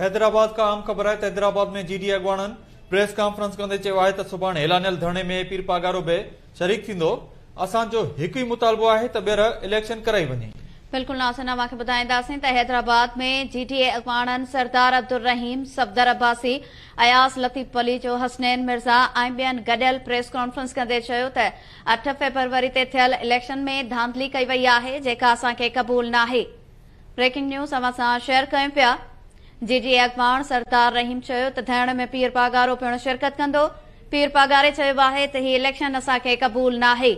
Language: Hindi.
हैदराबाद का आम ख़बर है तो हैदराबाद में जीडी अॻवाणनि प्रेस कॉन्फ्रेंस कंदे चयो आहे त सुभाणे में पीर पागारो भी शरीक थींदो असांजो हिकु ई मुतालबो है त इलेक्शन कराई वञे बिल्कुल नासना बुदाई ॿुधाईंदासीं हैदराबाद में जीटीए अगवाणन सरदार अब्दुल रहीम सफदर अब्बासी अयास लतीफ़ पली जो हसनैन मिर्ज़ा ऐं ॿियनि गॾियल प्रेस कॉन्फ्रेंस कंदे अठ फेबरवरी से थियल इलेक्शन में धांधली कई वई आहे जेका असांखे क़बूल ना ब्रेकिंग न्यूज़ असां शेयर क्यों पाया जी जे सरदार रहीम चयो त धरण में पीर पागारो पिण शिरकत कंदो पीर पागारे चयो आहे त हीउ इलेक्शन असांखे क़बूल नाहे